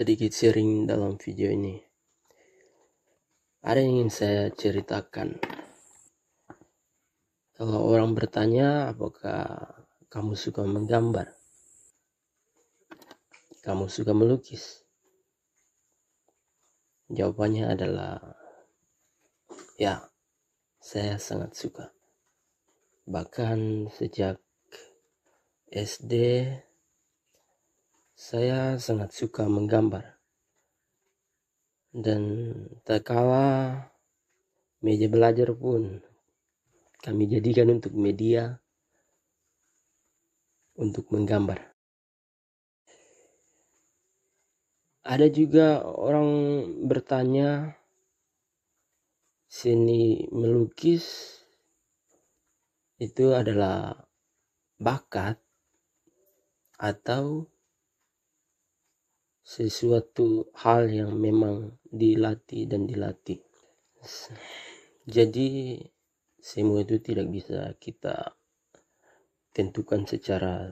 sedikit sharing dalam video ini ada yang ingin saya ceritakan kalau orang bertanya apakah kamu suka menggambar kamu suka melukis jawabannya adalah ya saya sangat suka bahkan sejak SD saya sangat suka menggambar. Dan tak kalah meja belajar pun kami jadikan untuk media untuk menggambar. Ada juga orang bertanya seni melukis itu adalah bakat atau sesuatu hal yang memang dilatih dan dilatih. Jadi semua itu tidak bisa kita tentukan secara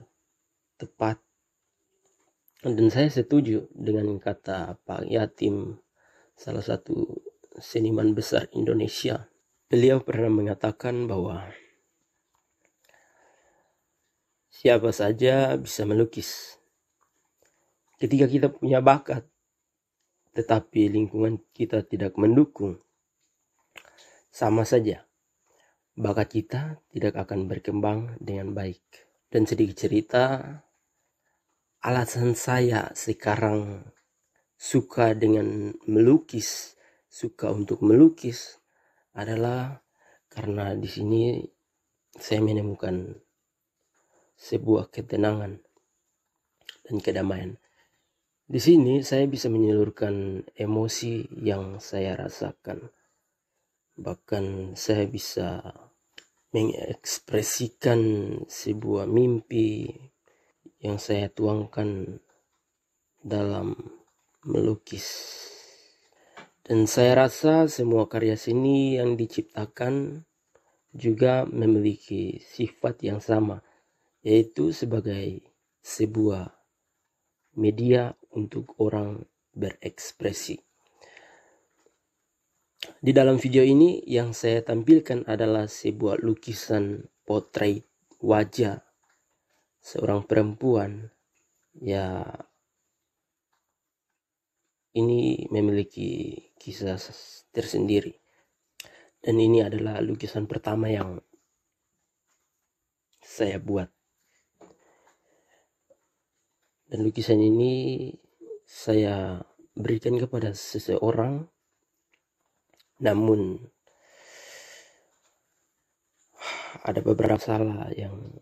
tepat. Dan saya setuju dengan kata Pak Yatim, salah satu seniman besar Indonesia. Beliau pernah mengatakan bahwa siapa saja bisa melukis, Ketika kita punya bakat, tetapi lingkungan kita tidak mendukung, sama saja bakat kita tidak akan berkembang dengan baik. Dan sedikit cerita, alasan saya sekarang suka dengan melukis, suka untuk melukis adalah karena di sini saya menemukan sebuah ketenangan dan kedamaian. Di sini saya bisa menyalurkan emosi yang saya rasakan. Bahkan saya bisa mengekspresikan sebuah mimpi yang saya tuangkan dalam melukis. Dan saya rasa semua karya seni yang diciptakan juga memiliki sifat yang sama, yaitu sebagai sebuah media untuk orang berekspresi. Di dalam video ini yang saya tampilkan adalah sebuah lukisan potret wajah seorang perempuan. Ya, ini memiliki kisah tersendiri. Dan ini adalah lukisan pertama yang saya buat dan lukisan ini saya berikan kepada seseorang namun ada beberapa salah yang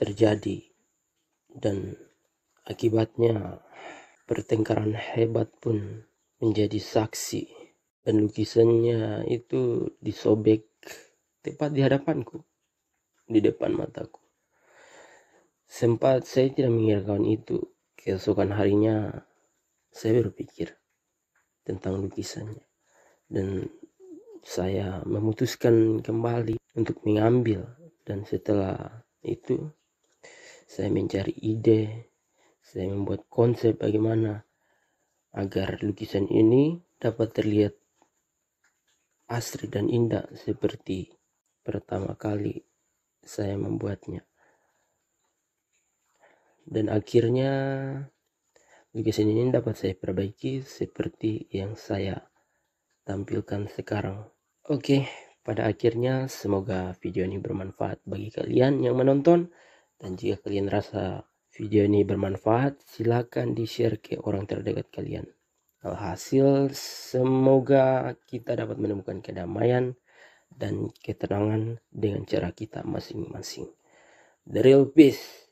terjadi dan akibatnya pertengkaran hebat pun menjadi saksi dan lukisannya itu disobek tepat di hadapanku di depan mataku Sempat saya tidak mengira kawan itu. Keesokan harinya, saya berpikir tentang lukisannya. Dan saya memutuskan kembali untuk mengambil. Dan setelah itu, saya mencari ide. Saya membuat konsep bagaimana agar lukisan ini dapat terlihat asri dan indah seperti pertama kali saya membuatnya dan akhirnya lukisan ini dapat saya perbaiki seperti yang saya tampilkan sekarang oke pada akhirnya semoga video ini bermanfaat bagi kalian yang menonton dan jika kalian rasa video ini bermanfaat silahkan di share ke orang terdekat kalian alhasil semoga kita dapat menemukan kedamaian dan ketenangan dengan cara kita masing-masing the real peace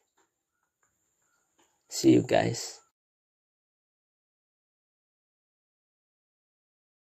See you guys.